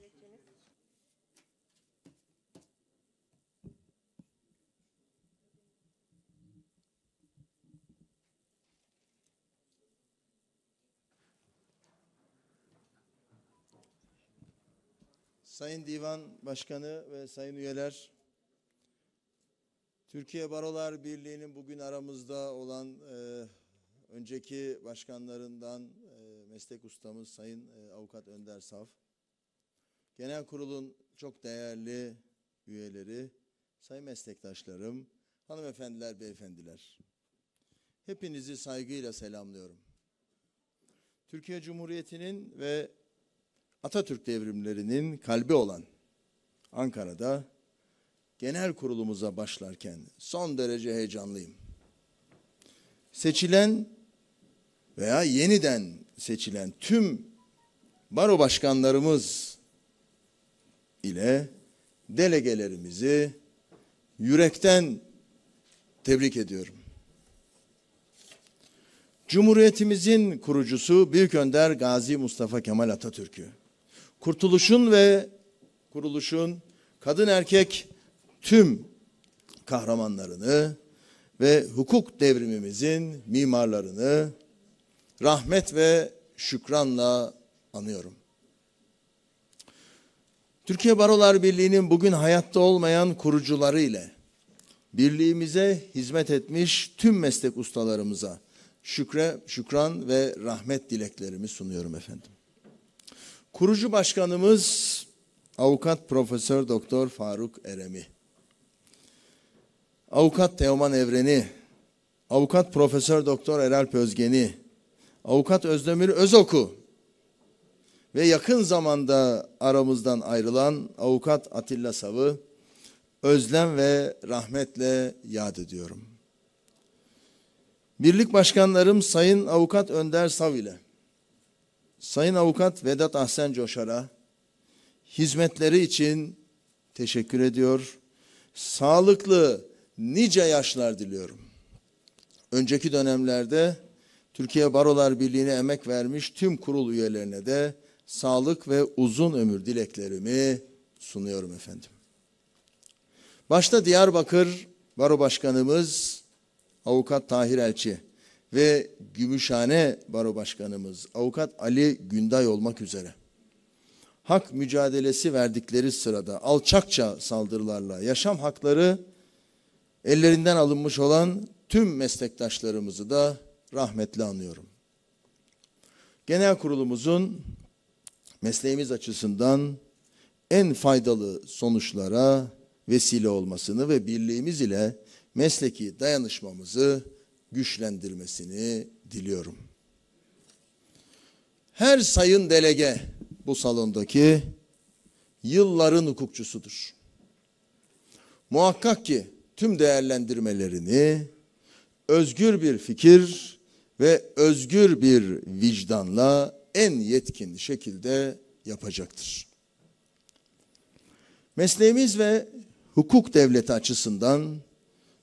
dilekçeniz. Sayın Divan Başkanı ve sayın üyeler, Türkiye Barolar Birliği'nin bugün aramızda olan e, önceki başkanlarından e, meslek ustamız Sayın e, Avukat Önder Saf, Genel Kurul'un çok değerli üyeleri, sayın meslektaşlarım, hanımefendiler, beyefendiler. Hepinizi saygıyla selamlıyorum. Türkiye Cumhuriyeti'nin ve Atatürk devrimlerinin kalbi olan Ankara'da genel kurulumuza başlarken son derece heyecanlıyım. Seçilen veya yeniden seçilen tüm baro başkanlarımız ile delegelerimizi yürekten tebrik ediyorum. Cumhuriyetimizin kurucusu Büyük Önder Gazi Mustafa Kemal Atatürk'ü. Kurtuluşun ve kuruluşun kadın erkek tüm kahramanlarını ve hukuk devrimimizin mimarlarını rahmet ve şükranla anıyorum. Türkiye Barolar Birliği'nin bugün hayatta olmayan kurucuları ile birliğimize hizmet etmiş tüm meslek ustalarımıza şükre, şükran ve rahmet dileklerimi sunuyorum efendim. Kurucu başkanımız Avukat Profesör Doktor Faruk Eremi. Avukat Teoman Evreni, Avukat Profesör Doktor Eralp Özgeni, Avukat Özdemir Özoku ve yakın zamanda aramızdan ayrılan avukat Atilla Sav'ı özlem ve rahmetle yad ediyorum. Birlik başkanlarım Sayın Avukat Önder Sav ile Sayın Avukat Vedat Ahsen Coşar'a hizmetleri için teşekkür ediyor. Sağlıklı nice yaşlar diliyorum. Önceki dönemlerde Türkiye Barolar Birliği'ne emek vermiş tüm kurul üyelerine de sağlık ve uzun ömür dileklerimi sunuyorum efendim. Başta Diyarbakır Baro Başkanımız Avukat Tahir Elçi ve Gümüşhane Baro Başkanımız Avukat Ali Günday olmak üzere hak mücadelesi verdikleri sırada alçakça saldırılarla yaşam hakları ellerinden alınmış olan tüm meslektaşlarımızı da rahmetle anıyorum. Genel kurulumuzun mesleğimiz açısından en faydalı sonuçlara vesile olmasını ve birliğimiz ile mesleki dayanışmamızı güçlendirmesini diliyorum. Her sayın delege bu salondaki yılların hukukçusudur. Muhakkak ki tüm değerlendirmelerini özgür bir fikir ve özgür bir vicdanla en yetkin şekilde yapacaktır. Mesleğimiz ve hukuk devleti açısından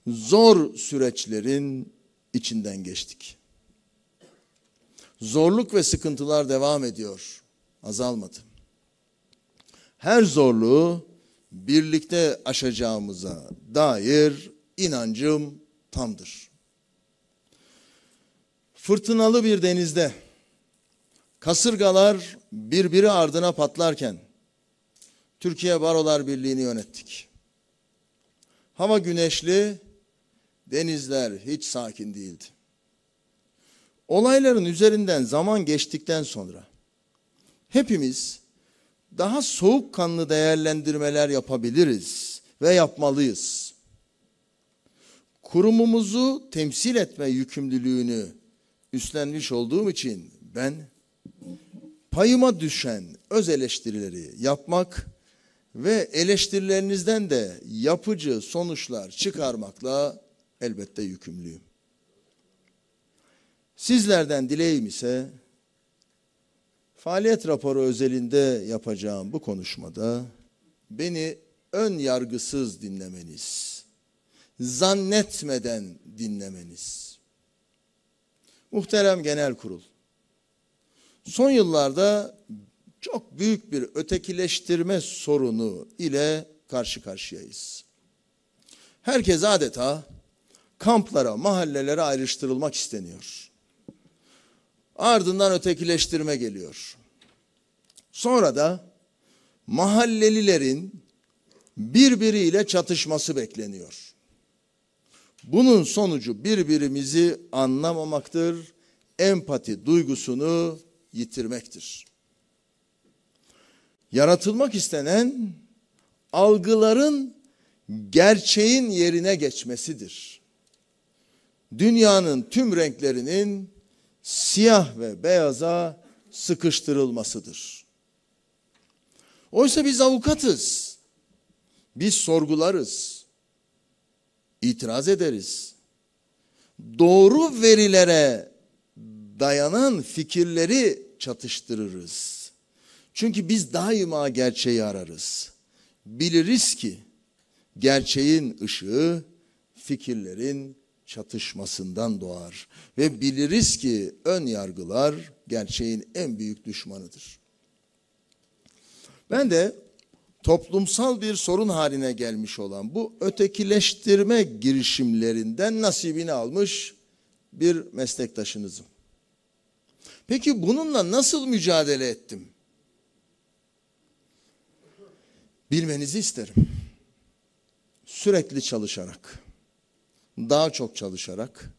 zor süreçlerin içinden geçtik. Zorluk ve sıkıntılar devam ediyor. Azalmadı. Her zorluğu birlikte aşacağımıza dair inancım tamdır. Fırtınalı bir denizde Kasırgalar birbiri ardına patlarken Türkiye Barolar Birliği'ni yönettik. Hava güneşli, denizler hiç sakin değildi. Olayların üzerinden zaman geçtikten sonra hepimiz daha soğukkanlı değerlendirmeler yapabiliriz ve yapmalıyız. Kurumumuzu temsil etme yükümlülüğünü üstlenmiş olduğum için ben payıma düşen öz eleştirileri yapmak ve eleştirilerinizden de yapıcı sonuçlar çıkarmakla elbette yükümlüyüm. Sizlerden dileğim ise faaliyet raporu özelinde yapacağım bu konuşmada beni ön yargısız dinlemeniz, zannetmeden dinlemeniz. Muhterem Genel Kurul, Son yıllarda çok büyük bir ötekileştirme sorunu ile karşı karşıyayız. Herkes adeta kamplara, mahallelere ayrıştırılmak isteniyor. Ardından ötekileştirme geliyor. Sonra da mahallelilerin birbiriyle çatışması bekleniyor. Bunun sonucu birbirimizi anlamamaktır, empati duygusunu yitirmektir. Yaratılmak istenen algıların gerçeğin yerine geçmesidir. Dünyanın tüm renklerinin siyah ve beyaza sıkıştırılmasıdır. Oysa biz avukatız. Biz sorgularız. İtiraz ederiz. Doğru verilere dayanan fikirleri çatıştırırız. Çünkü biz daima gerçeği ararız. Biliriz ki gerçeğin ışığı fikirlerin çatışmasından doğar ve biliriz ki ön yargılar gerçeğin en büyük düşmanıdır. Ben de toplumsal bir sorun haline gelmiş olan bu ötekileştirme girişimlerinden nasibini almış bir meslektaşınızım. Peki bununla nasıl mücadele ettim? Bilmenizi isterim. Sürekli çalışarak, daha çok çalışarak,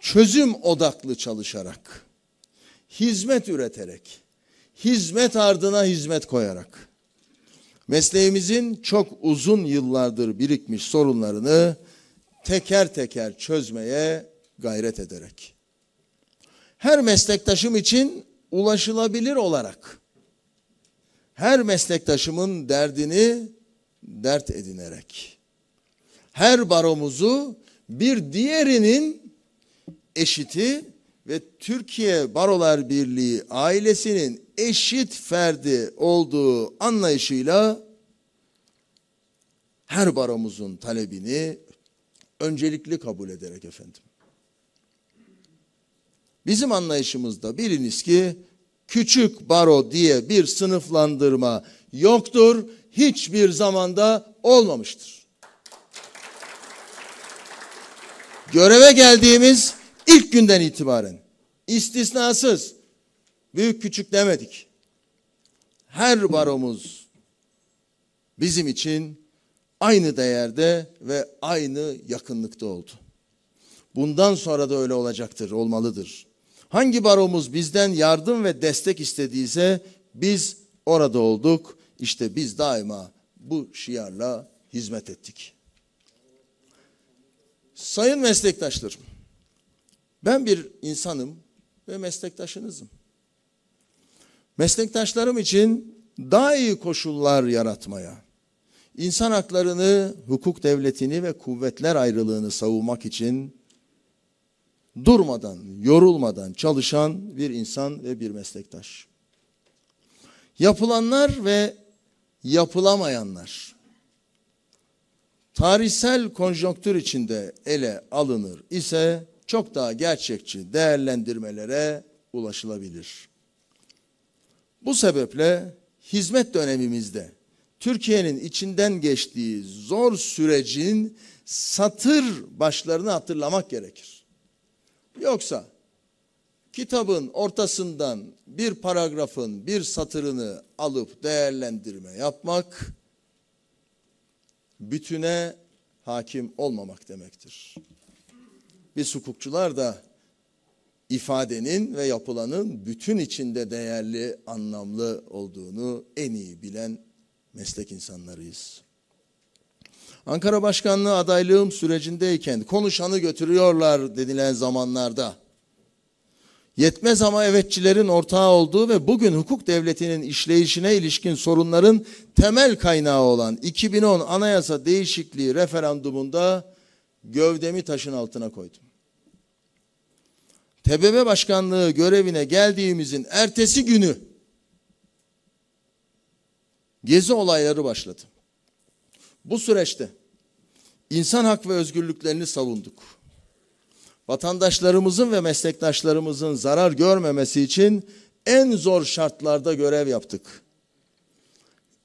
çözüm odaklı çalışarak, hizmet üreterek, hizmet ardına hizmet koyarak mesleğimizin çok uzun yıllardır birikmiş sorunlarını teker teker çözmeye gayret ederek her meslektaşım için ulaşılabilir olarak her meslektaşımın derdini dert edinerek her baromuzu bir diğerinin eşiti ve Türkiye Barolar Birliği ailesinin eşit ferdi olduğu anlayışıyla her baromuzun talebini öncelikli kabul ederek efendim Bizim anlayışımızda biliniz ki küçük baro diye bir sınıflandırma yoktur. Hiçbir zamanda olmamıştır. Göreve geldiğimiz ilk günden itibaren istisnasız büyük küçük demedik. Her baromuz bizim için aynı değerde ve aynı yakınlıkta oldu. Bundan sonra da öyle olacaktır, olmalıdır. Hangi baromuz bizden yardım ve destek istediyse biz orada olduk. İşte biz daima bu şiarla hizmet ettik. Sayın meslektaşlarım, ben bir insanım ve meslektaşınızım. Meslektaşlarım için daha iyi koşullar yaratmaya, insan haklarını, hukuk devletini ve kuvvetler ayrılığını savunmak için durmadan, yorulmadan çalışan bir insan ve bir meslektaş. Yapılanlar ve yapılamayanlar tarihsel konjonktür içinde ele alınır ise çok daha gerçekçi değerlendirmelere ulaşılabilir. Bu sebeple hizmet dönemimizde Türkiye'nin içinden geçtiği zor sürecin satır başlarını hatırlamak gerekir. Yoksa kitabın ortasından bir paragrafın bir satırını alıp değerlendirme yapmak bütüne hakim olmamak demektir. Biz hukukçular da ifadenin ve yapılanın bütün içinde değerli, anlamlı olduğunu en iyi bilen meslek insanlarıyız. Ankara Başkanlığı adaylığım sürecindeyken konuşanı götürüyorlar denilen zamanlarda yetmez ama evetçilerin ortağı olduğu ve bugün hukuk devletinin işleyişine ilişkin sorunların temel kaynağı olan 2010 anayasa değişikliği referandumunda gövdemi taşın altına koydum. TBB başkanlığı görevine geldiğimizin ertesi günü gezi olayları başladı. Bu süreçte insan hak ve özgürlüklerini savunduk. Vatandaşlarımızın ve meslektaşlarımızın zarar görmemesi için en zor şartlarda görev yaptık.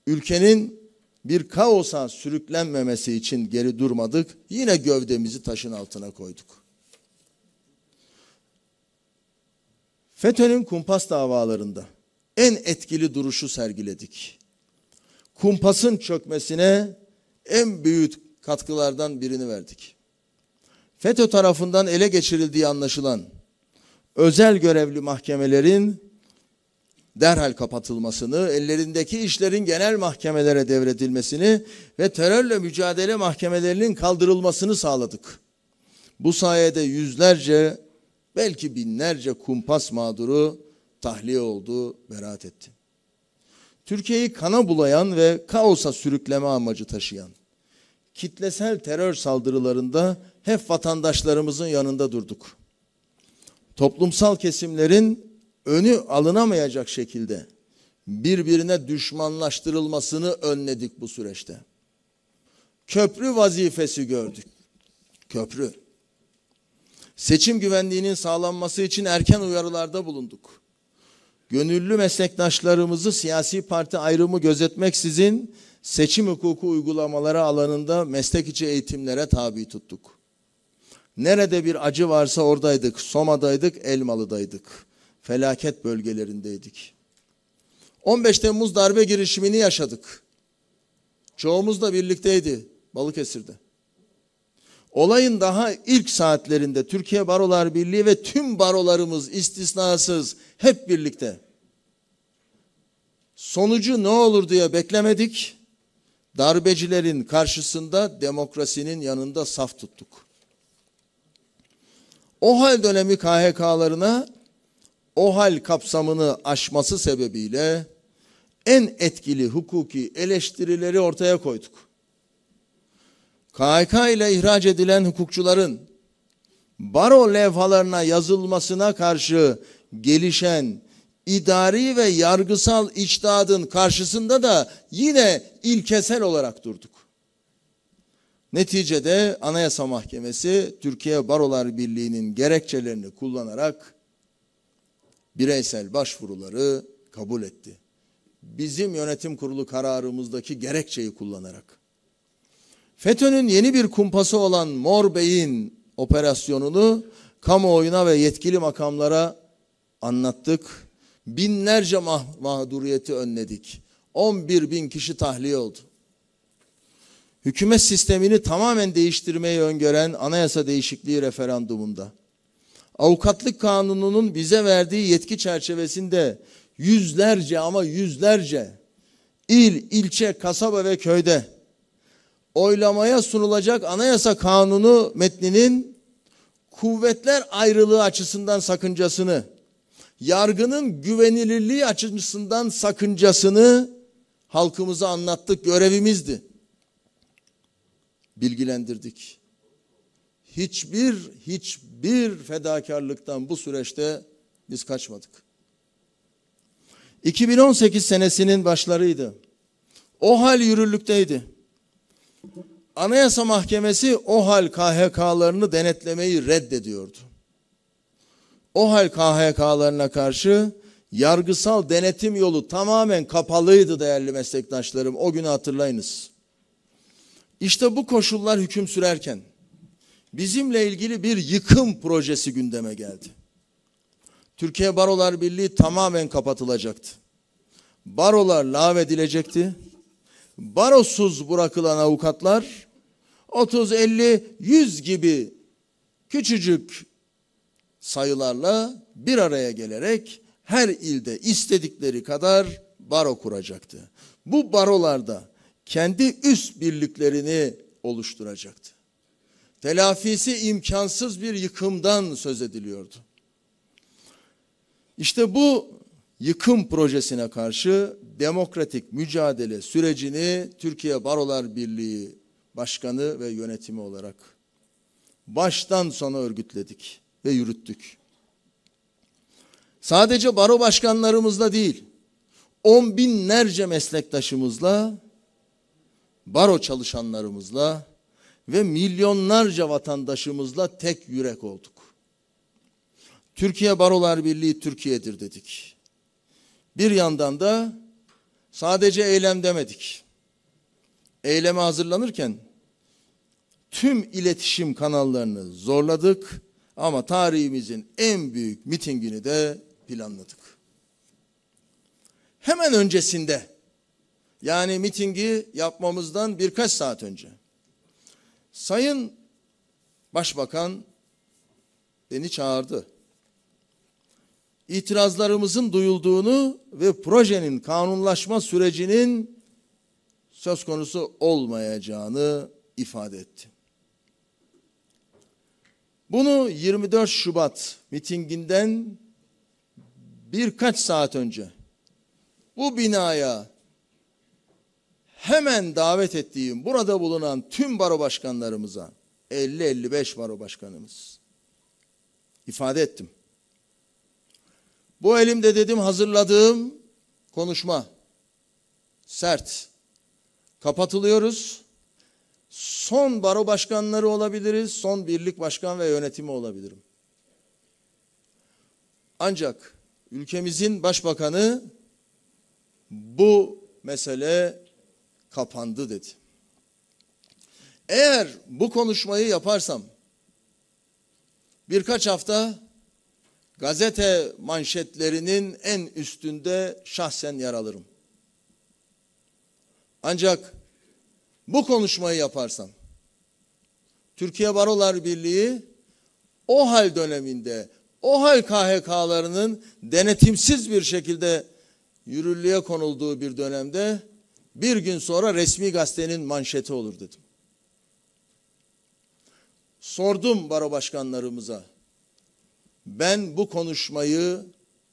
Ülkenin bir kaosa sürüklenmemesi için geri durmadık. Yine gövdemizi taşın altına koyduk. FETÖ'nün kumpas davalarında en etkili duruşu sergiledik. Kumpasın çökmesine en büyük katkılardan birini verdik. FETÖ tarafından ele geçirildiği anlaşılan özel görevli mahkemelerin derhal kapatılmasını, ellerindeki işlerin genel mahkemelere devredilmesini ve terörle mücadele mahkemelerinin kaldırılmasını sağladık. Bu sayede yüzlerce, belki binlerce kumpas mağduru tahliye oldu, beraat etti. Türkiye'yi kana bulayan ve kaosa sürükleme amacı taşıyan kitlesel terör saldırılarında hep vatandaşlarımızın yanında durduk. Toplumsal kesimlerin önü alınamayacak şekilde birbirine düşmanlaştırılmasını önledik bu süreçte. Köprü vazifesi gördük. Köprü. Seçim güvenliğinin sağlanması için erken uyarılarda bulunduk. Gönüllü meslektaşlarımızı siyasi parti ayrımı gözetmeksizin sizin seçim hukuku uygulamaları alanında meslek içi eğitimlere tabi tuttuk. Nerede bir acı varsa oradaydık. Soma'daydık, Elmalı'daydık. Felaket bölgelerindeydik. 15 Temmuz darbe girişimini yaşadık. Çoğumuz da birlikteydi Balıkesir'de. Olayın daha ilk saatlerinde Türkiye Barolar Birliği ve tüm barolarımız istisnasız hep birlikte. Sonucu ne olur diye beklemedik. Darbecilerin karşısında demokrasinin yanında saf tuttuk. O hal dönemi KHK'larına o hal kapsamını aşması sebebiyle en etkili hukuki eleştirileri ortaya koyduk. KHK ile ihraç edilen hukukçuların baro levhalarına yazılmasına karşı gelişen idari ve yargısal içtihadın karşısında da yine ilkesel olarak durduk. Neticede Anayasa Mahkemesi Türkiye Barolar Birliği'nin gerekçelerini kullanarak bireysel başvuruları kabul etti. Bizim yönetim kurulu kararımızdaki gerekçeyi kullanarak. FETÖ'nün yeni bir kumpası olan Mor Bey'in operasyonunu kamuoyuna ve yetkili makamlara anlattık Binlerce mah mağduriyeti önledik. 11 bin kişi tahliye oldu. Hükümet sistemini tamamen değiştirmeyi öngören anayasa değişikliği referandumunda. Avukatlık kanununun bize verdiği yetki çerçevesinde yüzlerce ama yüzlerce il, ilçe, kasaba ve köyde oylamaya sunulacak anayasa kanunu metninin kuvvetler ayrılığı açısından sakıncasını yargının güvenilirliği açısından sakıncasını halkımıza anlattık görevimizdi. Bilgilendirdik. Hiçbir hiçbir fedakarlıktan bu süreçte biz kaçmadık. 2018 senesinin başlarıydı. O hal yürürlükteydi. Anayasa Mahkemesi o hal KHK'larını denetlemeyi reddediyordu. OHAL KHK'larına karşı yargısal denetim yolu tamamen kapalıydı değerli meslektaşlarım. O günü hatırlayınız. İşte bu koşullar hüküm sürerken bizimle ilgili bir yıkım projesi gündeme geldi. Türkiye Barolar Birliği tamamen kapatılacaktı. Barolar lağvedilecekti. Barosuz bırakılan avukatlar 30, 50, 100 gibi küçücük sayılarla bir araya gelerek her ilde istedikleri kadar baro kuracaktı. Bu barolarda kendi üst birliklerini oluşturacaktı. Telafisi imkansız bir yıkımdan söz ediliyordu. İşte bu yıkım projesine karşı demokratik mücadele sürecini Türkiye Barolar Birliği Başkanı ve yönetimi olarak baştan sona örgütledik ve yürüttük. Sadece baro başkanlarımızla değil, on binlerce meslektaşımızla, baro çalışanlarımızla ve milyonlarca vatandaşımızla tek yürek olduk. Türkiye Barolar Birliği Türkiye'dir dedik. Bir yandan da sadece eylem demedik. Eyleme hazırlanırken tüm iletişim kanallarını zorladık ama tarihimizin en büyük mitingini de planladık. Hemen öncesinde yani mitingi yapmamızdan birkaç saat önce Sayın Başbakan beni çağırdı. İtirazlarımızın duyulduğunu ve projenin kanunlaşma sürecinin söz konusu olmayacağını ifade etti. Bunu 24 Şubat mitinginden birkaç saat önce bu binaya hemen davet ettiğim burada bulunan tüm baro başkanlarımıza 50-55 baro başkanımız ifade ettim. Bu elimde dedim hazırladığım konuşma sert. Kapatılıyoruz son baro başkanları olabiliriz, son birlik başkan ve yönetimi olabilirim. Ancak ülkemizin başbakanı bu mesele kapandı dedi. Eğer bu konuşmayı yaparsam birkaç hafta gazete manşetlerinin en üstünde şahsen yer alırım. Ancak bu konuşmayı yaparsam Türkiye Barolar Birliği o hal döneminde o hal KHK'larının denetimsiz bir şekilde yürürlüğe konulduğu bir dönemde bir gün sonra resmi gazetenin manşeti olur dedim. Sordum baro başkanlarımıza. Ben bu konuşmayı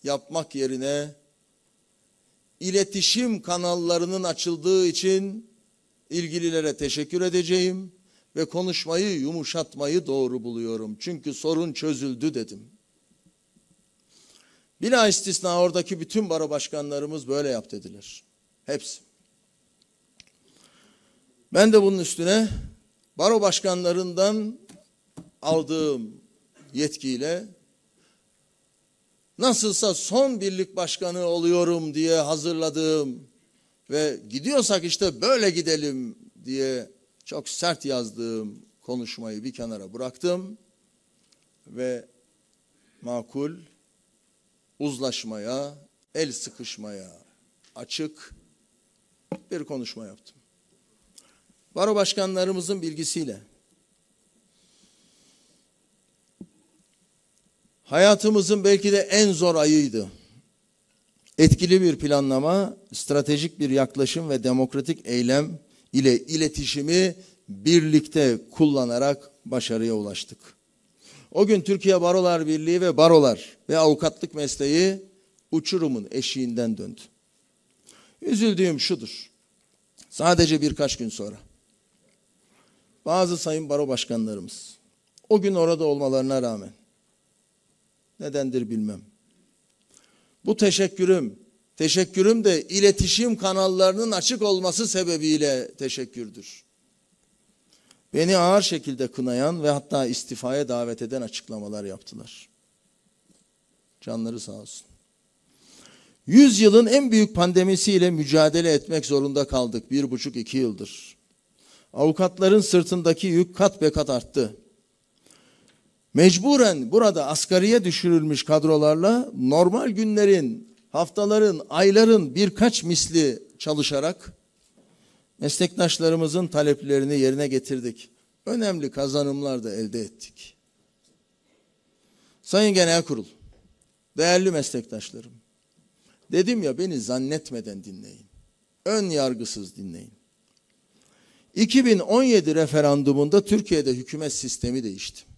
yapmak yerine iletişim kanallarının açıldığı için ilgililere teşekkür edeceğim ve konuşmayı yumuşatmayı doğru buluyorum. Çünkü sorun çözüldü dedim. Bila istisna oradaki bütün baro başkanlarımız böyle yap dediler. Hepsi. Ben de bunun üstüne baro başkanlarından aldığım yetkiyle nasılsa son birlik başkanı oluyorum diye hazırladığım ve gidiyorsak işte böyle gidelim diye çok sert yazdığım konuşmayı bir kenara bıraktım ve makul uzlaşmaya, el sıkışmaya açık bir konuşma yaptım. Baro başkanlarımızın bilgisiyle hayatımızın belki de en zor ayıydı. Etkili bir planlama, stratejik bir yaklaşım ve demokratik eylem ile iletişimi birlikte kullanarak başarıya ulaştık. O gün Türkiye Barolar Birliği ve barolar ve avukatlık mesleği uçurumun eşiğinden döndü. Üzüldüğüm şudur. Sadece birkaç gün sonra bazı sayın baro başkanlarımız o gün orada olmalarına rağmen nedendir bilmem bu teşekkürüm, teşekkürüm de iletişim kanallarının açık olması sebebiyle teşekkürdür. Beni ağır şekilde kınayan ve hatta istifaya davet eden açıklamalar yaptılar. Canları sağ olsun. Yüzyılın en büyük pandemisiyle mücadele etmek zorunda kaldık bir buçuk iki yıldır. Avukatların sırtındaki yük kat be kat arttı. Mecburen burada asgariye düşürülmüş kadrolarla normal günlerin, haftaların, ayların birkaç misli çalışarak meslektaşlarımızın taleplerini yerine getirdik. Önemli kazanımlar da elde ettik. Sayın Genel Kurul, değerli meslektaşlarım, dedim ya beni zannetmeden dinleyin. Ön yargısız dinleyin. 2017 referandumunda Türkiye'de hükümet sistemi değişti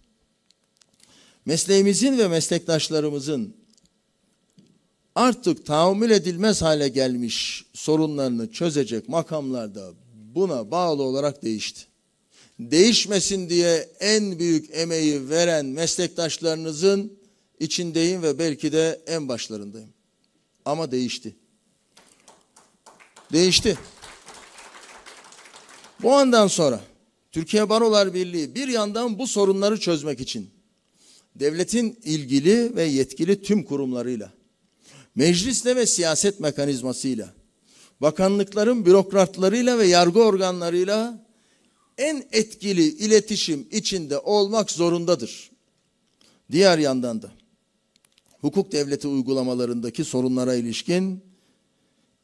mesleğimizin ve meslektaşlarımızın artık tahammül edilmez hale gelmiş sorunlarını çözecek makamlarda buna bağlı olarak değişti. Değişmesin diye en büyük emeği veren meslektaşlarınızın içindeyim ve belki de en başlarındayım. Ama değişti. Değişti. Bu andan sonra Türkiye Barolar Birliği bir yandan bu sorunları çözmek için devletin ilgili ve yetkili tüm kurumlarıyla, meclisle ve siyaset mekanizmasıyla, bakanlıkların bürokratlarıyla ve yargı organlarıyla en etkili iletişim içinde olmak zorundadır. Diğer yandan da hukuk devleti uygulamalarındaki sorunlara ilişkin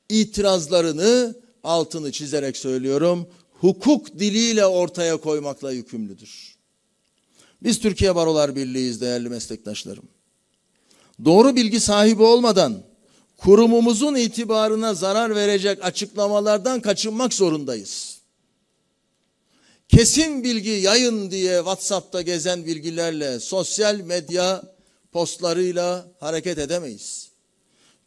itirazlarını altını çizerek söylüyorum. Hukuk diliyle ortaya koymakla yükümlüdür. Biz Türkiye Barolar Birliği'yiz değerli meslektaşlarım. Doğru bilgi sahibi olmadan kurumumuzun itibarına zarar verecek açıklamalardan kaçınmak zorundayız. Kesin bilgi yayın diye WhatsApp'ta gezen bilgilerle, sosyal medya postlarıyla hareket edemeyiz.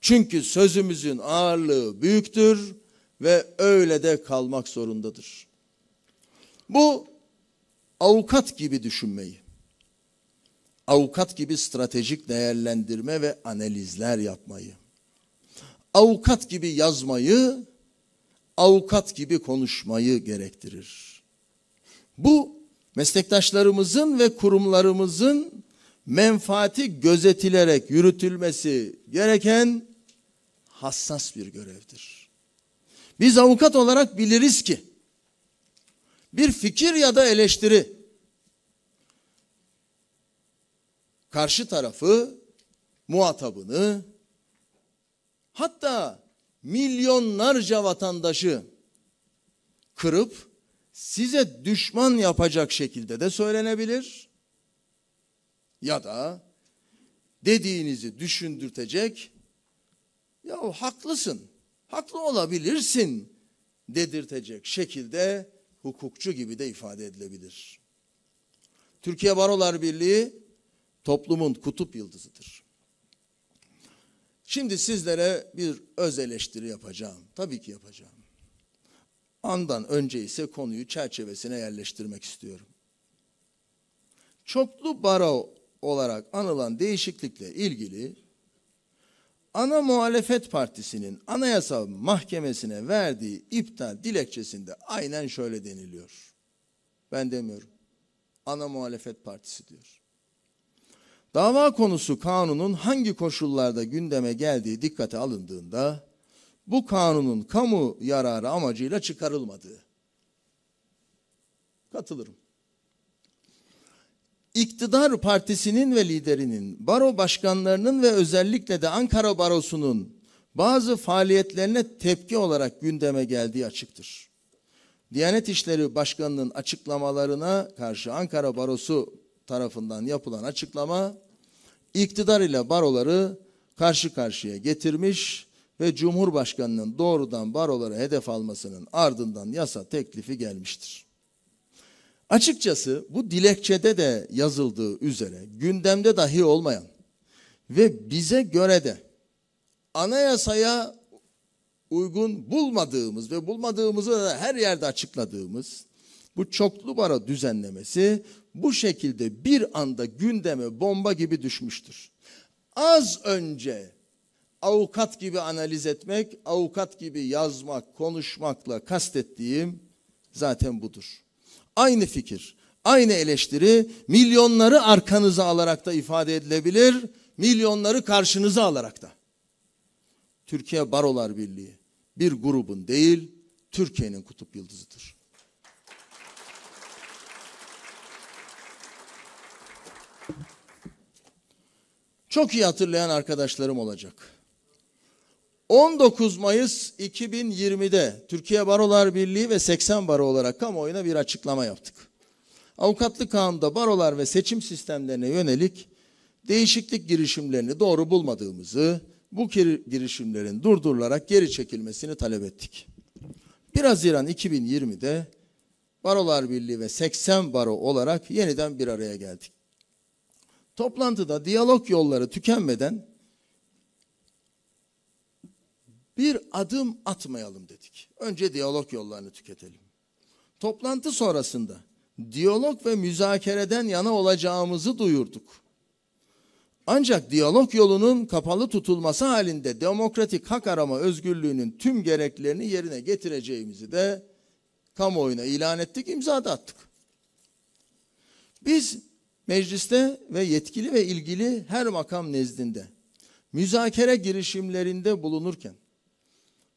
Çünkü sözümüzün ağırlığı büyüktür ve öyle de kalmak zorundadır. Bu avukat gibi düşünmeyi, avukat gibi stratejik değerlendirme ve analizler yapmayı, avukat gibi yazmayı, avukat gibi konuşmayı gerektirir. Bu meslektaşlarımızın ve kurumlarımızın menfaati gözetilerek yürütülmesi gereken hassas bir görevdir. Biz avukat olarak biliriz ki bir fikir ya da eleştiri karşı tarafı, muhatabını, hatta milyonlarca vatandaşı kırıp size düşman yapacak şekilde de söylenebilir. Ya da dediğinizi düşündürtecek ya haklısın, haklı olabilirsin dedirtecek şekilde hukukçu gibi de ifade edilebilir. Türkiye Barolar Birliği toplumun kutup yıldızıdır. Şimdi sizlere bir öz eleştiri yapacağım. Tabii ki yapacağım. Andan önce ise konuyu çerçevesine yerleştirmek istiyorum. Çoklu baro olarak anılan değişiklikle ilgili ana muhalefet partisinin anayasa mahkemesine verdiği iptal dilekçesinde aynen şöyle deniliyor. Ben demiyorum. Ana muhalefet partisi diyor. Dava konusu kanunun hangi koşullarda gündeme geldiği dikkate alındığında bu kanunun kamu yararı amacıyla çıkarılmadığı. Katılırım. İktidar partisinin ve liderinin, baro başkanlarının ve özellikle de Ankara Barosu'nun bazı faaliyetlerine tepki olarak gündeme geldiği açıktır. Diyanet İşleri Başkanı'nın açıklamalarına karşı Ankara Barosu tarafından yapılan açıklama iktidar ile baroları karşı karşıya getirmiş ve Cumhurbaşkanının doğrudan baroları hedef almasının ardından yasa teklifi gelmiştir. Açıkçası bu dilekçede de yazıldığı üzere gündemde dahi olmayan ve bize göre de anayasaya uygun bulmadığımız ve bulmadığımızı da her yerde açıkladığımız bu çoklu bara düzenlemesi bu şekilde bir anda gündeme bomba gibi düşmüştür. Az önce avukat gibi analiz etmek, avukat gibi yazmak, konuşmakla kastettiğim zaten budur. Aynı fikir, aynı eleştiri milyonları arkanıza alarak da ifade edilebilir, milyonları karşınıza alarak da. Türkiye Barolar Birliği bir grubun değil, Türkiye'nin kutup yıldızıdır. çok iyi hatırlayan arkadaşlarım olacak. 19 Mayıs 2020'de Türkiye Barolar Birliği ve 80 baro olarak kamuoyuna bir açıklama yaptık. Avukatlık kanunda barolar ve seçim sistemlerine yönelik değişiklik girişimlerini doğru bulmadığımızı, bu girişimlerin durdurularak geri çekilmesini talep ettik. 1 Haziran 2020'de Barolar Birliği ve 80 baro olarak yeniden bir araya geldik. Toplantıda diyalog yolları tükenmeden bir adım atmayalım dedik. Önce diyalog yollarını tüketelim. Toplantı sonrasında diyalog ve müzakereden yana olacağımızı duyurduk. Ancak diyalog yolunun kapalı tutulması halinde demokratik hak arama özgürlüğünün tüm gereklerini yerine getireceğimizi de kamuoyuna ilan ettik, imza da attık. Biz Mecliste ve yetkili ve ilgili her makam nezdinde müzakere girişimlerinde bulunurken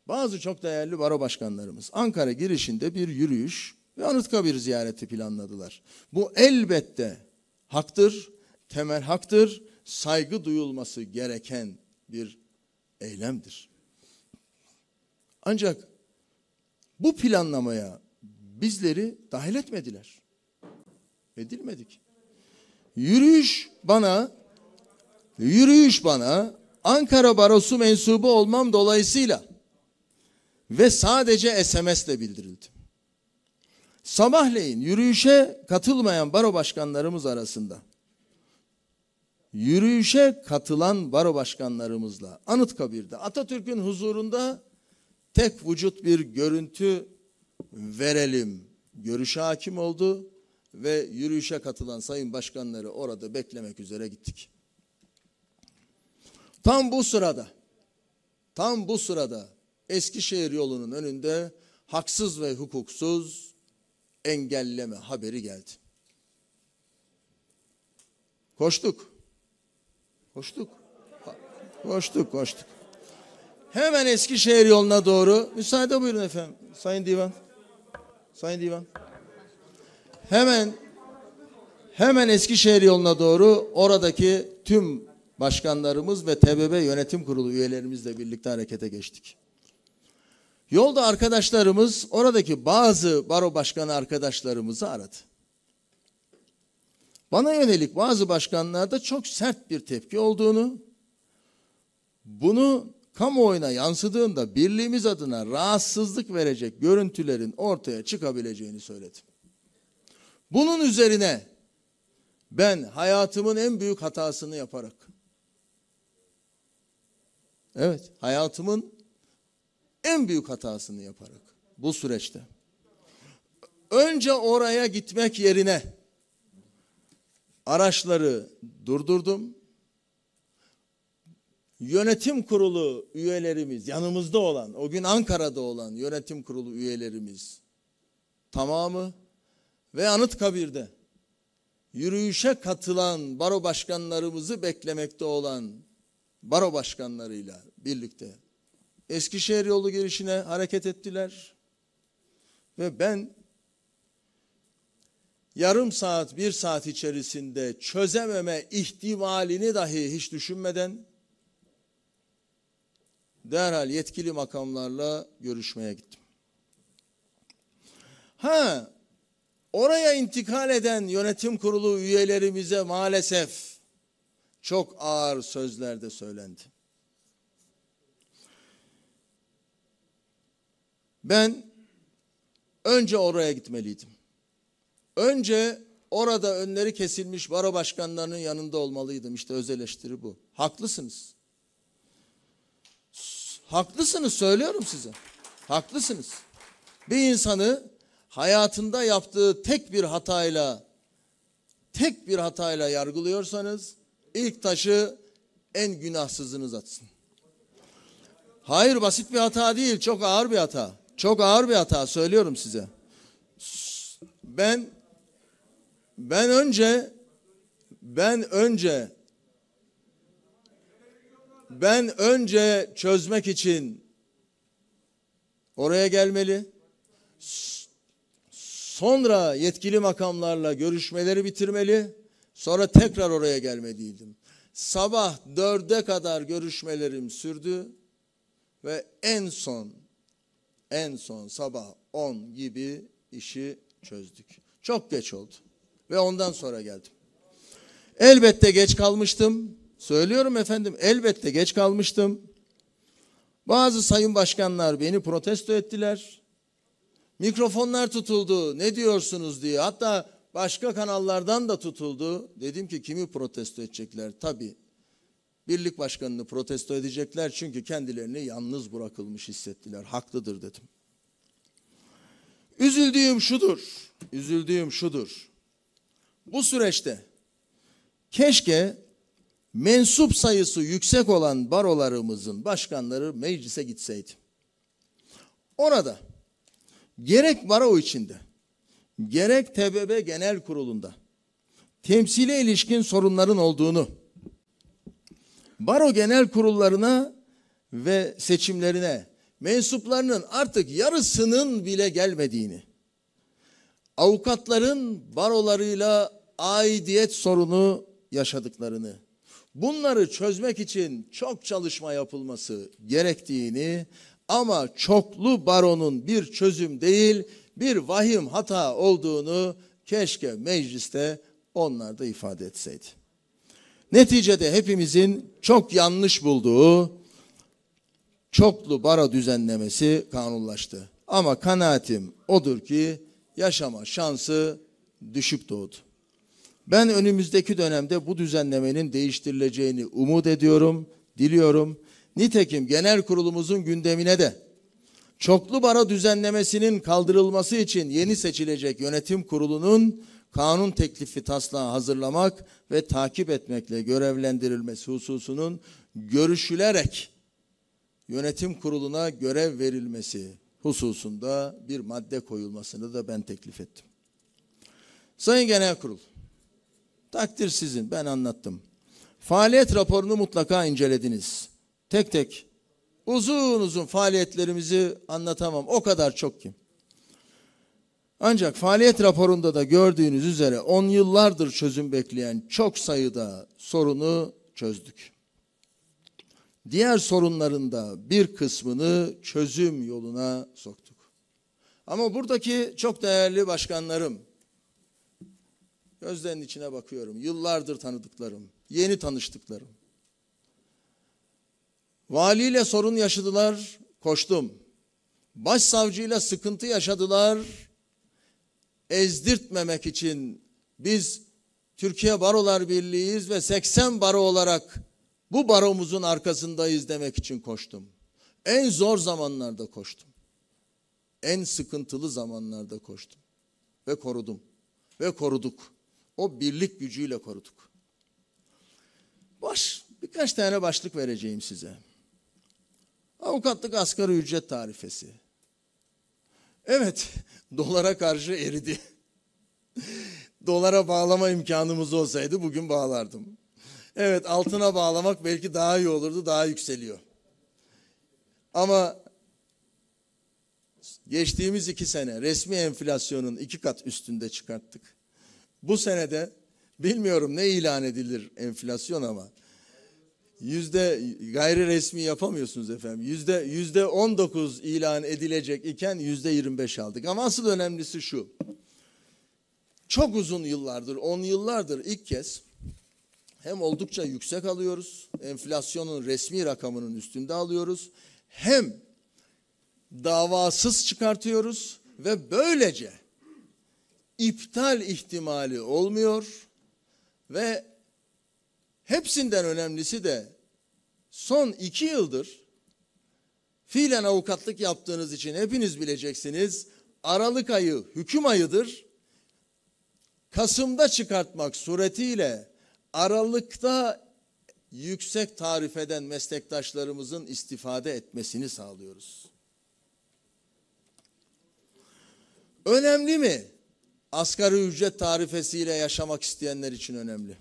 bazı çok değerli baro başkanlarımız Ankara girişinde bir yürüyüş ve Anıtkabir ziyareti planladılar. Bu elbette haktır, temel haktır, saygı duyulması gereken bir eylemdir. Ancak bu planlamaya bizleri dahil etmediler. Edilmedik. Yürüyüş bana yürüyüş bana Ankara Barosu mensubu olmam dolayısıyla ve sadece SMS ile bildirildi. Sabahleyin yürüyüşe katılmayan baro başkanlarımız arasında yürüyüşe katılan baro başkanlarımızla Anıtkabir'de Atatürk'ün huzurunda tek vücut bir görüntü verelim. Görüşe hakim oldu ve yürüyüşe katılan sayın başkanları orada beklemek üzere gittik. Tam bu sırada, tam bu sırada Eskişehir yolunun önünde haksız ve hukuksuz engelleme haberi geldi. Koştuk. Koştuk. Koştuk, koştuk. Hemen Eskişehir yoluna doğru. Müsaade buyurun efendim. Sayın Divan. Sayın Divan hemen hemen Eskişehir yoluna doğru oradaki tüm başkanlarımız ve TBB yönetim kurulu üyelerimizle birlikte harekete geçtik. Yolda arkadaşlarımız oradaki bazı baro başkanı arkadaşlarımızı aradı. Bana yönelik bazı başkanlarda çok sert bir tepki olduğunu, bunu kamuoyuna yansıdığında birliğimiz adına rahatsızlık verecek görüntülerin ortaya çıkabileceğini söyledim. Bunun üzerine ben hayatımın en büyük hatasını yaparak Evet, hayatımın en büyük hatasını yaparak bu süreçte önce oraya gitmek yerine araçları durdurdum. Yönetim kurulu üyelerimiz, yanımızda olan, o gün Ankara'da olan yönetim kurulu üyelerimiz tamamı ve Anıtkabir'de yürüyüşe katılan baro başkanlarımızı beklemekte olan baro başkanlarıyla birlikte Eskişehir yolu girişine hareket ettiler. Ve ben yarım saat, bir saat içerisinde çözememe ihtimalini dahi hiç düşünmeden derhal yetkili makamlarla görüşmeye gittim. Ha Oraya intikal eden yönetim kurulu üyelerimize maalesef çok ağır sözlerde söylendi. Ben önce oraya gitmeliydim. Önce orada önleri kesilmiş baro başkanlarının yanında olmalıydım. İşte öz eleştiri bu. Haklısınız. Haklısınız söylüyorum size. Haklısınız. Bir insanı hayatında yaptığı tek bir hatayla tek bir hatayla yargılıyorsanız ilk taşı en günahsızınız atsın. Hayır basit bir hata değil, çok ağır bir hata. Çok ağır bir hata söylüyorum size. Ben ben önce ben önce ben önce çözmek için oraya gelmeli. Sonra yetkili makamlarla görüşmeleri bitirmeli. Sonra tekrar oraya gelmeliydim. Sabah dörde kadar görüşmelerim sürdü. Ve en son, en son sabah on gibi işi çözdük. Çok geç oldu. Ve ondan sonra geldim. Elbette geç kalmıştım. Söylüyorum efendim elbette geç kalmıştım. Bazı sayın başkanlar beni protesto ettiler. Mikrofonlar tutuldu. Ne diyorsunuz diye. Hatta başka kanallardan da tutuldu. Dedim ki kimi protesto edecekler? Tabi, Birlik başkanını protesto edecekler çünkü kendilerini yalnız bırakılmış hissettiler. Haklıdır dedim. Üzüldüğüm şudur. Üzüldüğüm şudur. Bu süreçte keşke mensup sayısı yüksek olan barolarımızın başkanları meclise gitseydi. Orada Gerek baro içinde, gerek TBB Genel Kurulu'nda temsile ilişkin sorunların olduğunu, baro genel kurullarına ve seçimlerine mensuplarının artık yarısının bile gelmediğini, avukatların barolarıyla aidiyet sorunu yaşadıklarını, bunları çözmek için çok çalışma yapılması gerektiğini ama çoklu baronun bir çözüm değil, bir vahim hata olduğunu keşke mecliste onlar da ifade etseydi. Neticede hepimizin çok yanlış bulduğu çoklu bara düzenlemesi kanunlaştı. Ama kanaatim odur ki yaşama şansı düşük doğdu. Ben önümüzdeki dönemde bu düzenlemenin değiştirileceğini umut ediyorum, diliyorum. Nitekim genel kurulumuzun gündemine de çoklu bara düzenlemesinin kaldırılması için yeni seçilecek yönetim kurulunun kanun teklifi taslağı hazırlamak ve takip etmekle görevlendirilmesi hususunun görüşülerek yönetim kuruluna görev verilmesi hususunda bir madde koyulmasını da ben teklif ettim. Sayın Genel Kurul, takdir sizin ben anlattım. Faaliyet raporunu mutlaka incelediniz. Tek tek uzun uzun faaliyetlerimizi anlatamam. O kadar çok ki. Ancak faaliyet raporunda da gördüğünüz üzere on yıllardır çözüm bekleyen çok sayıda sorunu çözdük. Diğer sorunların da bir kısmını çözüm yoluna soktuk. Ama buradaki çok değerli başkanlarım, gözlerinin içine bakıyorum, yıllardır tanıdıklarım, yeni tanıştıklarım. Valiyle sorun yaşadılar, koştum. Başsavcıyla sıkıntı yaşadılar, ezdirtmemek için biz Türkiye Barolar Birliği'yiz ve 80 baro olarak bu baromuzun arkasındayız demek için koştum. En zor zamanlarda koştum. En sıkıntılı zamanlarda koştum. Ve korudum. Ve koruduk. O birlik gücüyle koruduk. Baş, birkaç tane başlık vereceğim size. Avukatlık asgari ücret tarifesi. Evet, dolara karşı eridi. Dolara bağlama imkanımız olsaydı bugün bağlardım. Evet, altına bağlamak belki daha iyi olurdu, daha yükseliyor. Ama geçtiğimiz iki sene resmi enflasyonun iki kat üstünde çıkarttık. Bu senede bilmiyorum ne ilan edilir enflasyon ama yüzde gayri resmi yapamıyorsunuz efendim. Yüzde yüzde 19 ilan edilecek iken yüzde 25 aldık. Ama asıl önemlisi şu. Çok uzun yıllardır, 10 yıllardır ilk kez hem oldukça yüksek alıyoruz, enflasyonun resmi rakamının üstünde alıyoruz, hem davasız çıkartıyoruz ve böylece iptal ihtimali olmuyor ve Hepsinden önemlisi de son iki yıldır fiilen avukatlık yaptığınız için hepiniz bileceksiniz. Aralık ayı hüküm ayıdır. Kasım'da çıkartmak suretiyle Aralık'ta yüksek tarifeden meslektaşlarımızın istifade etmesini sağlıyoruz. Önemli mi? Asgari ücret tarifesiyle yaşamak isteyenler için önemli.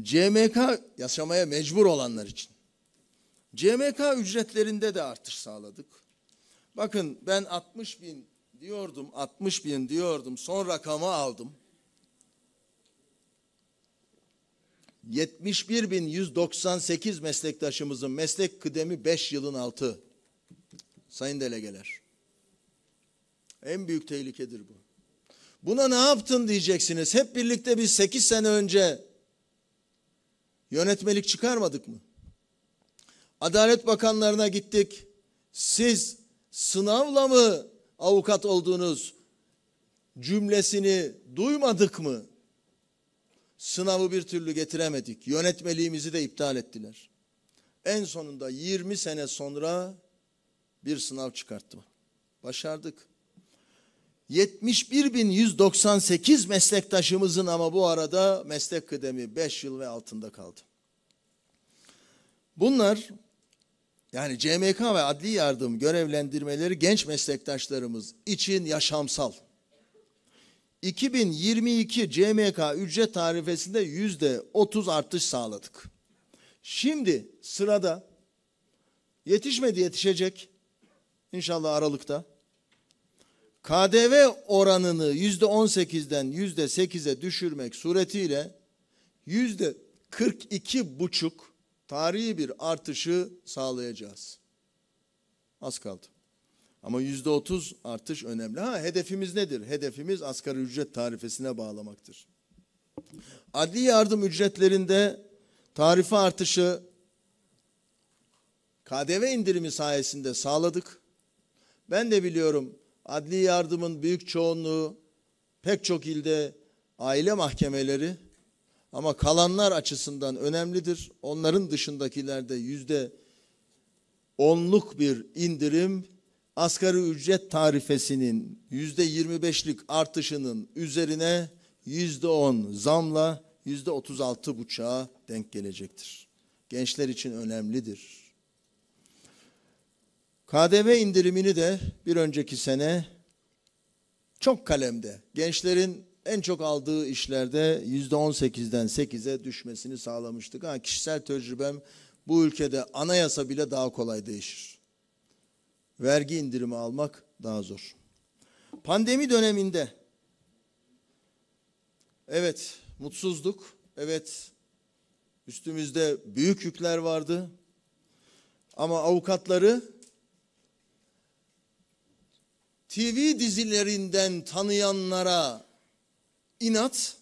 CMK yaşamaya mecbur olanlar için. CMK ücretlerinde de artış sağladık. Bakın ben 60 bin diyordum, 60 bin diyordum. Son rakamı aldım. 71 bin 198 meslektaşımızın meslek kıdemi 5 yılın altı. Sayın delegeler. En büyük tehlikedir bu. Buna ne yaptın diyeceksiniz. Hep birlikte biz 8 sene önce Yönetmelik çıkarmadık mı? Adalet bakanlarına gittik. Siz sınavla mı avukat oldunuz cümlesini duymadık mı? Sınavı bir türlü getiremedik. Yönetmeliğimizi de iptal ettiler. En sonunda 20 sene sonra bir sınav çıkarttı. Başardık. 71.198 meslektaşımızın ama bu arada meslek kıdemi 5 yıl ve altında kaldı. Bunlar yani CMK ve adli yardım görevlendirmeleri genç meslektaşlarımız için yaşamsal. 2022 CMK ücret tarifesinde yüzde 30 artış sağladık. Şimdi sırada yetişmedi yetişecek. İnşallah Aralık'ta KDV oranını yüzde on sekizden yüzde sekize düşürmek suretiyle yüzde kırk iki buçuk tarihi bir artışı sağlayacağız. Az kaldı. Ama yüzde otuz artış önemli. Ha hedefimiz nedir? Hedefimiz asgari ücret tarifesine bağlamaktır. Adli yardım ücretlerinde tarife artışı KDV indirimi sayesinde sağladık. Ben de biliyorum adli yardımın büyük çoğunluğu pek çok ilde aile mahkemeleri ama kalanlar açısından önemlidir. Onların dışındakilerde yüzde onluk bir indirim asgari ücret tarifesinin yüzde yirmi beşlik artışının üzerine yüzde on zamla yüzde otuz altı buçuğa denk gelecektir. Gençler için önemlidir. KDV indirimini de bir önceki sene çok kalemde gençlerin en çok aldığı işlerde yüzde on sekizden sekize düşmesini sağlamıştık. Ha, kişisel tecrübem bu ülkede anayasa bile daha kolay değişir. Vergi indirimi almak daha zor. Pandemi döneminde evet mutsuzduk. Evet üstümüzde büyük yükler vardı. Ama avukatları TV dizilerinden tanıyanlara inat,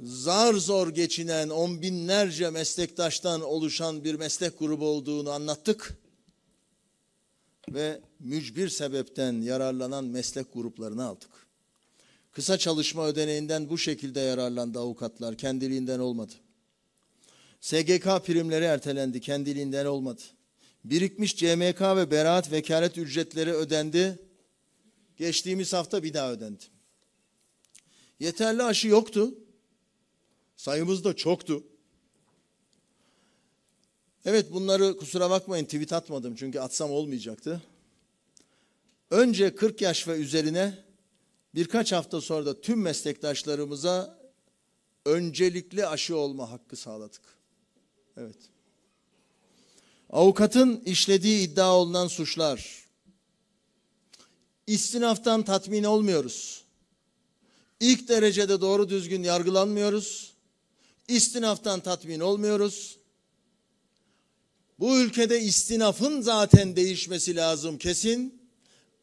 zar zor geçinen on binlerce meslektaştan oluşan bir meslek grubu olduğunu anlattık. Ve mücbir sebepten yararlanan meslek gruplarını aldık. Kısa çalışma ödeneğinden bu şekilde yararlandı avukatlar, kendiliğinden olmadı. SGK primleri ertelendi, kendiliğinden olmadı. Birikmiş CMK ve beraat vekalet ücretleri ödendi. Geçtiğimiz hafta bir daha ödendi. Yeterli aşı yoktu. Sayımız da çoktu. Evet bunları kusura bakmayın tweet atmadım çünkü atsam olmayacaktı. Önce 40 yaş ve üzerine birkaç hafta sonra da tüm meslektaşlarımıza öncelikli aşı olma hakkı sağladık. Evet. Avukatın işlediği iddia olunan suçlar. İstinaftan tatmin olmuyoruz. İlk derecede doğru düzgün yargılanmıyoruz. İstinaftan tatmin olmuyoruz. Bu ülkede istinafın zaten değişmesi lazım kesin.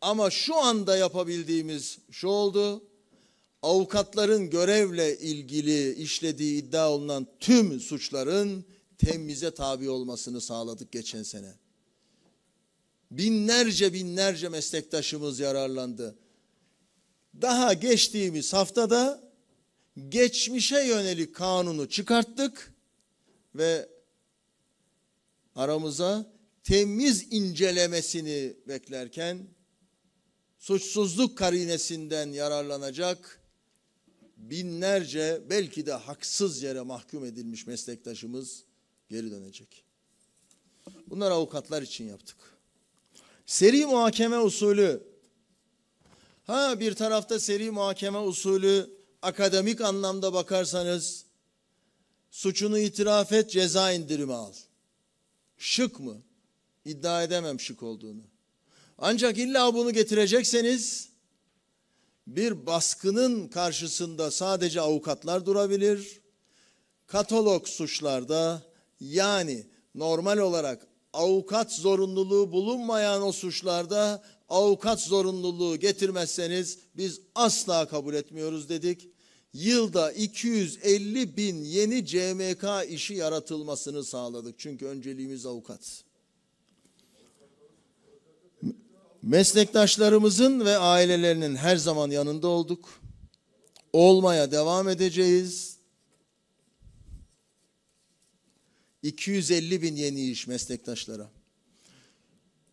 Ama şu anda yapabildiğimiz şu oldu. Avukatların görevle ilgili işlediği iddia olunan tüm suçların temize tabi olmasını sağladık geçen sene. Binlerce binlerce meslektaşımız yararlandı. Daha geçtiğimiz haftada geçmişe yönelik kanunu çıkarttık ve aramıza temiz incelemesini beklerken suçsuzluk karinesinden yararlanacak binlerce belki de haksız yere mahkum edilmiş meslektaşımız geri dönecek. Bunlar avukatlar için yaptık. Seri muhakeme usulü. Ha bir tarafta seri muhakeme usulü akademik anlamda bakarsanız suçunu itiraf et ceza indirimi al. Şık mı? İddia edemem şık olduğunu. Ancak illa bunu getirecekseniz bir baskının karşısında sadece avukatlar durabilir. Katalog suçlarda yani normal olarak avukat zorunluluğu bulunmayan o suçlarda avukat zorunluluğu getirmezseniz biz asla kabul etmiyoruz dedik. Yılda 250 bin yeni CMK işi yaratılmasını sağladık. Çünkü önceliğimiz avukat. Meslektaşlarımızın ve ailelerinin her zaman yanında olduk. Olmaya devam edeceğiz. 250 bin yeni iş meslektaşlara.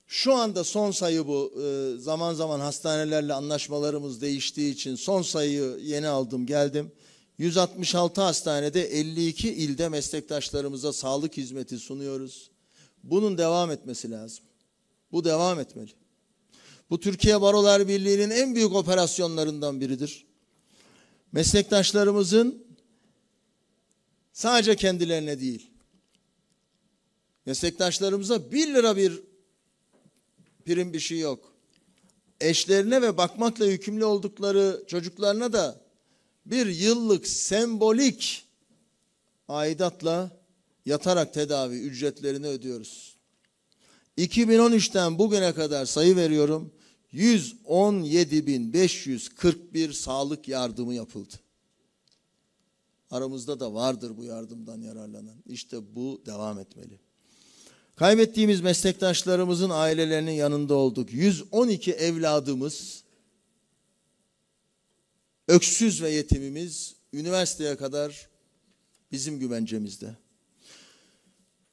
Şu anda son sayı bu. Ee, zaman zaman hastanelerle anlaşmalarımız değiştiği için son sayıyı yeni aldım geldim. 166 hastanede 52 ilde meslektaşlarımıza sağlık hizmeti sunuyoruz. Bunun devam etmesi lazım. Bu devam etmeli. Bu Türkiye Barolar Birliği'nin en büyük operasyonlarından biridir. Meslektaşlarımızın sadece kendilerine değil, Meslektaşlarımıza bir lira bir prim bir şey yok. Eşlerine ve bakmakla yükümlü oldukları çocuklarına da bir yıllık sembolik aidatla yatarak tedavi ücretlerini ödüyoruz. 2013'ten bugüne kadar sayı veriyorum. 117.541 sağlık yardımı yapıldı. Aramızda da vardır bu yardımdan yararlanan. İşte bu devam etmeli. Kaybettiğimiz meslektaşlarımızın ailelerinin yanında olduk. 112 evladımız, öksüz ve yetimimiz üniversiteye kadar bizim güvencemizde.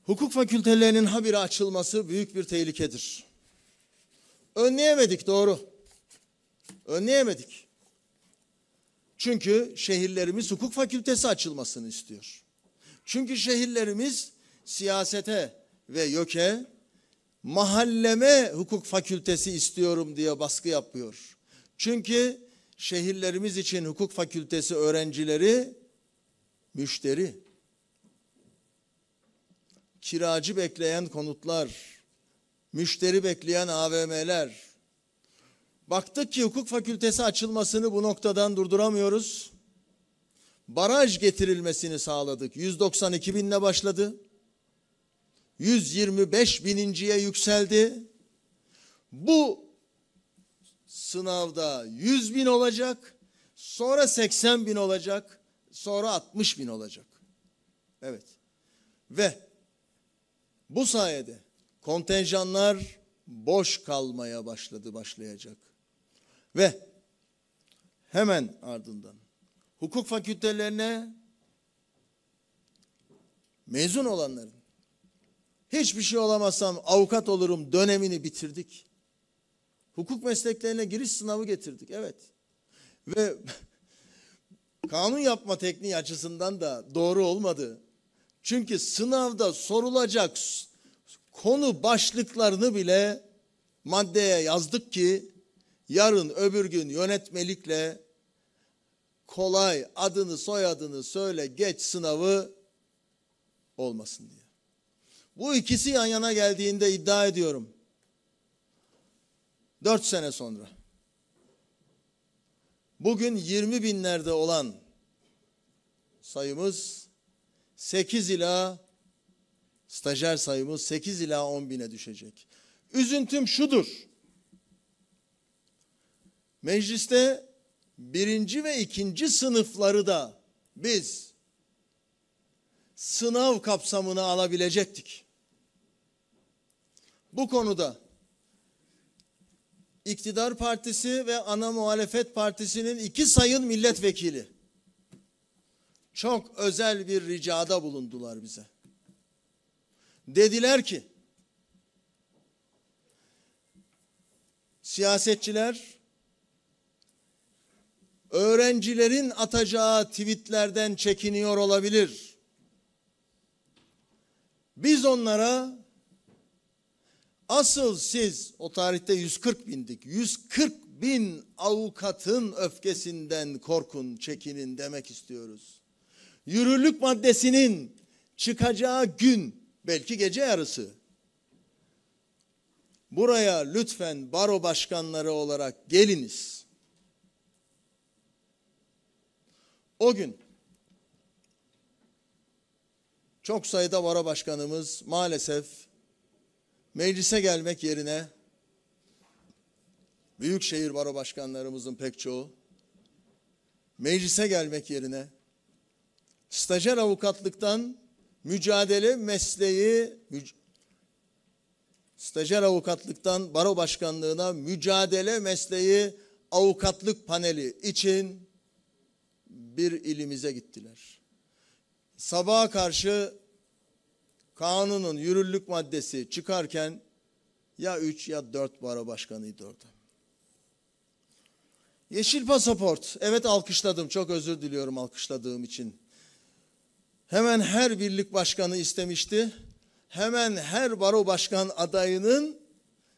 Hukuk fakültelerinin habire açılması büyük bir tehlikedir. Önleyemedik doğru. Önleyemedik. Çünkü şehirlerimiz hukuk fakültesi açılmasını istiyor. Çünkü şehirlerimiz siyasete, ve YÖK'e mahalleme hukuk fakültesi istiyorum diye baskı yapıyor. Çünkü şehirlerimiz için hukuk fakültesi öğrencileri müşteri. Kiracı bekleyen konutlar, müşteri bekleyen AVM'ler. Baktık ki hukuk fakültesi açılmasını bu noktadan durduramıyoruz. Baraj getirilmesini sağladık. 192 binle başladı. 125 bininciye yükseldi. Bu sınavda 100 bin olacak, sonra 80 bin olacak, sonra 60 bin olacak. Evet. Ve bu sayede kontenjanlar boş kalmaya başladı, başlayacak. Ve hemen ardından hukuk fakültelerine mezun olanların hiçbir şey olamazsam avukat olurum dönemini bitirdik. Hukuk mesleklerine giriş sınavı getirdik evet. Ve kanun yapma tekniği açısından da doğru olmadı. Çünkü sınavda sorulacak konu başlıklarını bile maddeye yazdık ki yarın öbür gün yönetmelikle kolay adını soyadını söyle geç sınavı olmasın diye. Bu ikisi yan yana geldiğinde iddia ediyorum. Dört sene sonra. Bugün 20 binlerde olan sayımız 8 ila stajyer sayımız 8 ila 10 bine düşecek. Üzüntüm şudur. Mecliste birinci ve ikinci sınıfları da biz sınav kapsamını alabilecektik. Bu konuda iktidar partisi ve ana muhalefet partisinin iki sayın milletvekili çok özel bir ricada bulundular bize. Dediler ki siyasetçiler öğrencilerin atacağı tweetlerden çekiniyor olabilir. Biz onlara asıl siz o tarihte 140 bindik. 140 bin avukatın öfkesinden korkun, çekinin demek istiyoruz. Yürürlük maddesinin çıkacağı gün belki gece yarısı. Buraya lütfen baro başkanları olarak geliniz. O gün çok sayıda vara başkanımız maalesef meclise gelmek yerine büyükşehir baro başkanlarımızın pek çoğu meclise gelmek yerine stajyer avukatlıktan mücadele mesleği müc stajyer avukatlıktan baro başkanlığına mücadele mesleği avukatlık paneli için bir ilimize gittiler sabaha karşı kanunun yürürlük maddesi çıkarken ya üç ya dört baro başkanıydı orada. Yeşil pasaport. Evet alkışladım. Çok özür diliyorum alkışladığım için. Hemen her birlik başkanı istemişti. Hemen her baro başkan adayının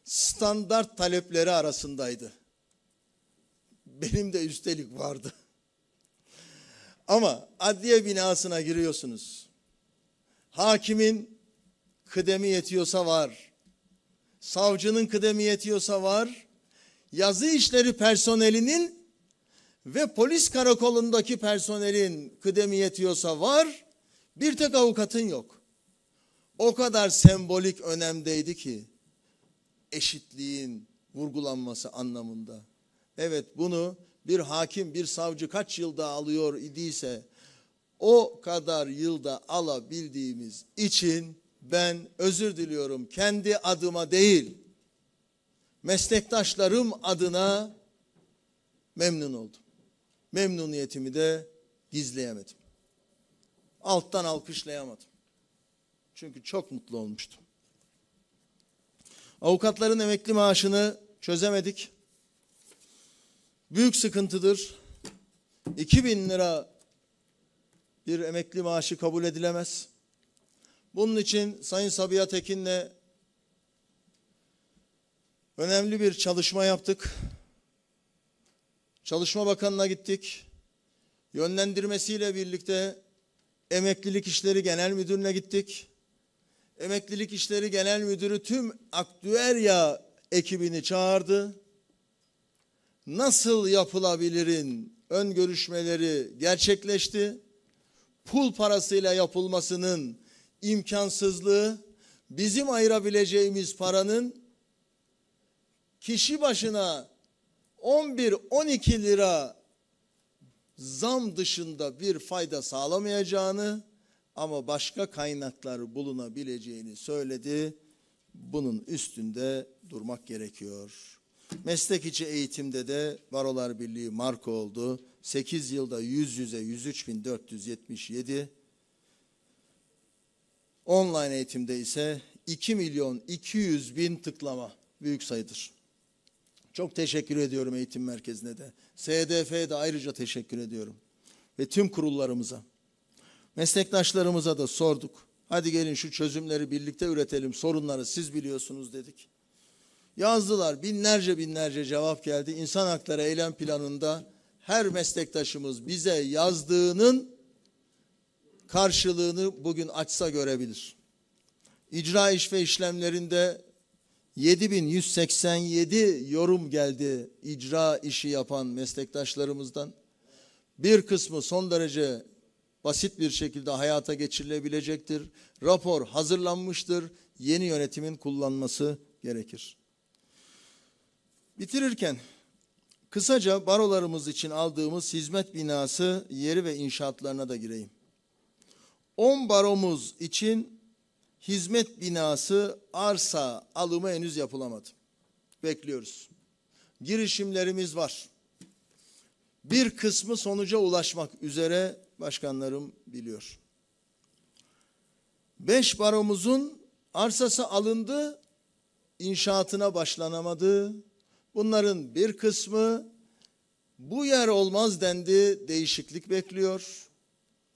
standart talepleri arasındaydı. Benim de üstelik vardı. Ama adliye binasına giriyorsunuz. Hakimin kıdemi yetiyorsa var. Savcının kıdemi yetiyorsa var. Yazı işleri personelinin ve polis karakolundaki personelin kıdemi yetiyorsa var. Bir tek avukatın yok. O kadar sembolik önemdeydi ki eşitliğin vurgulanması anlamında. Evet bunu bir hakim, bir savcı kaç yılda alıyor idiyse o kadar yılda alabildiğimiz için ben özür diliyorum kendi adıma değil meslektaşlarım adına memnun oldum. Memnuniyetimi de gizleyemedim. Alttan alkışlayamadım. Çünkü çok mutlu olmuştum. Avukatların emekli maaşını çözemedik büyük sıkıntıdır. 2000 lira bir emekli maaşı kabul edilemez. Bunun için Sayın Sabiha Tekin'le önemli bir çalışma yaptık. Çalışma Bakanı'na gittik. Yönlendirmesiyle birlikte Emeklilik İşleri Genel Müdürü'ne gittik. Emeklilik İşleri Genel Müdürü tüm Aktüerya ekibini çağırdı nasıl yapılabilirin ön görüşmeleri gerçekleşti. Pul parasıyla yapılmasının imkansızlığı bizim ayırabileceğimiz paranın kişi başına 11-12 lira zam dışında bir fayda sağlamayacağını ama başka kaynaklar bulunabileceğini söyledi. Bunun üstünde durmak gerekiyor. Meslek içi eğitimde de Barolar Birliği marka oldu. 8 yılda 100 yüze 103.477. Online eğitimde ise 2 milyon 200 bin tıklama büyük sayıdır. Çok teşekkür ediyorum eğitim merkezine de. SDF'ye de ayrıca teşekkür ediyorum. Ve tüm kurullarımıza. Meslektaşlarımıza da sorduk. Hadi gelin şu çözümleri birlikte üretelim. Sorunları siz biliyorsunuz dedik. Yazdılar binlerce binlerce cevap geldi. İnsan hakları eylem planında her meslektaşımız bize yazdığının karşılığını bugün açsa görebilir. İcra iş ve işlemlerinde 7187 yorum geldi icra işi yapan meslektaşlarımızdan. Bir kısmı son derece basit bir şekilde hayata geçirilebilecektir. Rapor hazırlanmıştır. Yeni yönetimin kullanması gerekir. Bitirirken kısaca barolarımız için aldığımız hizmet binası yeri ve inşaatlarına da gireyim. 10 baromuz için hizmet binası arsa alımı henüz yapılamadı. Bekliyoruz. Girişimlerimiz var. Bir kısmı sonuca ulaşmak üzere başkanlarım biliyor. 5 baromuzun arsası alındı, inşaatına başlanamadı, Bunların bir kısmı bu yer olmaz dendi değişiklik bekliyor.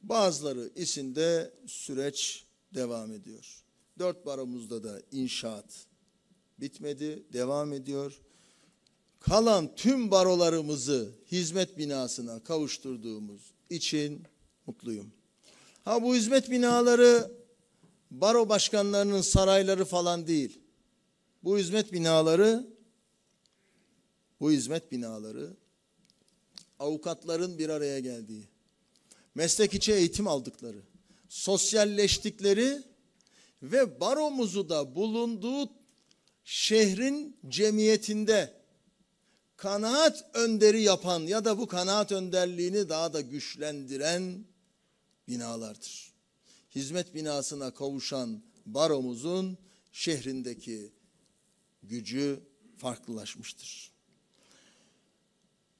Bazıları isinde süreç devam ediyor. Dört baromuzda da inşaat bitmedi, devam ediyor. Kalan tüm barolarımızı hizmet binasına kavuşturduğumuz için mutluyum. Ha bu hizmet binaları baro başkanlarının sarayları falan değil. Bu hizmet binaları bu hizmet binaları avukatların bir araya geldiği, meslek içi eğitim aldıkları, sosyalleştikleri ve baromuzu da bulunduğu şehrin cemiyetinde kanaat önderi yapan ya da bu kanaat önderliğini daha da güçlendiren binalardır. Hizmet binasına kavuşan baromuzun şehrindeki gücü farklılaşmıştır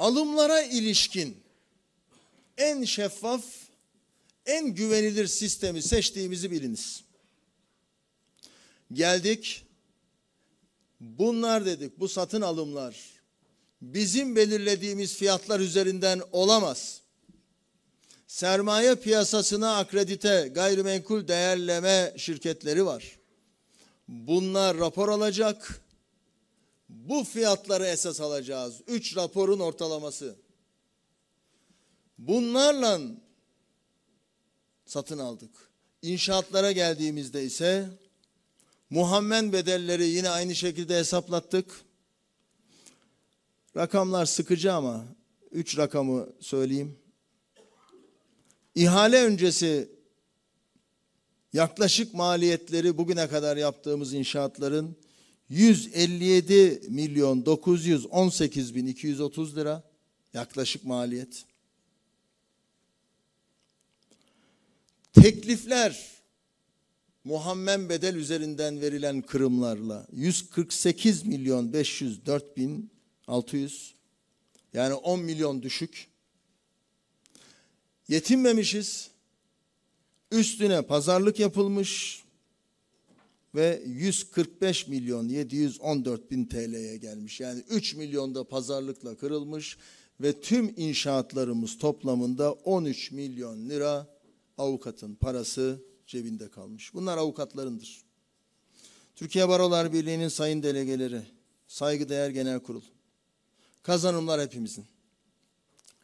alımlara ilişkin en şeffaf, en güvenilir sistemi seçtiğimizi biliniz. Geldik, bunlar dedik, bu satın alımlar bizim belirlediğimiz fiyatlar üzerinden olamaz. Sermaye piyasasına akredite gayrimenkul değerleme şirketleri var. Bunlar rapor alacak, bu fiyatları esas alacağız. Üç raporun ortalaması. Bunlarla satın aldık. İnşaatlara geldiğimizde ise Muhammed bedelleri yine aynı şekilde hesaplattık. Rakamlar sıkıcı ama üç rakamı söyleyeyim. İhale öncesi yaklaşık maliyetleri bugüne kadar yaptığımız inşaatların 157 milyon 918 bin 230 lira yaklaşık maliyet. Teklifler Muhammed bedel üzerinden verilen kırımlarla 148 milyon 504 bin 600 yani 10 milyon düşük. Yetinmemişiz. Üstüne pazarlık yapılmış ve 145 milyon 714 bin TL'ye gelmiş. Yani 3 milyonda pazarlıkla kırılmış ve tüm inşaatlarımız toplamında 13 milyon lira avukatın parası cebinde kalmış. Bunlar avukatlarındır. Türkiye Barolar Birliği'nin sayın delegeleri, saygıdeğer genel kurul, kazanımlar hepimizin.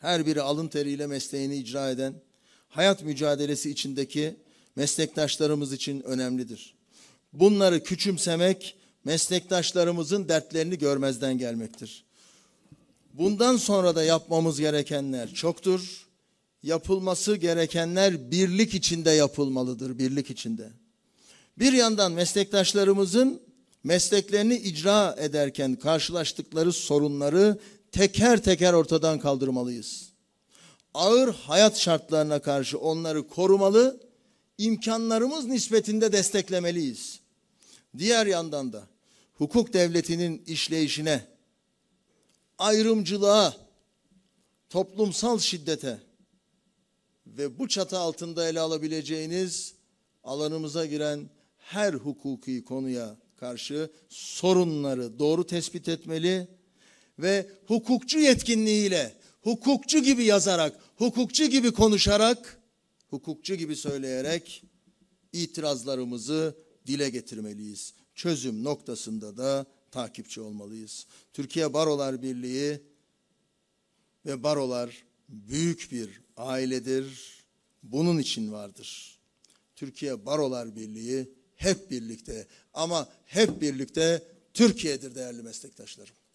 Her biri alın teriyle mesleğini icra eden, hayat mücadelesi içindeki meslektaşlarımız için önemlidir. Bunları küçümsemek meslektaşlarımızın dertlerini görmezden gelmektir. Bundan sonra da yapmamız gerekenler çoktur. Yapılması gerekenler birlik içinde yapılmalıdır, birlik içinde. Bir yandan meslektaşlarımızın mesleklerini icra ederken karşılaştıkları sorunları teker teker ortadan kaldırmalıyız. Ağır hayat şartlarına karşı onları korumalı, imkanlarımız nispetinde desteklemeliyiz. Diğer yandan da hukuk devletinin işleyişine, ayrımcılığa, toplumsal şiddete ve bu çatı altında ele alabileceğiniz alanımıza giren her hukuki konuya karşı sorunları doğru tespit etmeli ve hukukçu yetkinliğiyle, hukukçu gibi yazarak, hukukçu gibi konuşarak, hukukçu gibi söyleyerek itirazlarımızı dile getirmeliyiz. Çözüm noktasında da takipçi olmalıyız. Türkiye Barolar Birliği ve barolar büyük bir ailedir. Bunun için vardır. Türkiye Barolar Birliği hep birlikte ama hep birlikte Türkiye'dir değerli meslektaşlarım.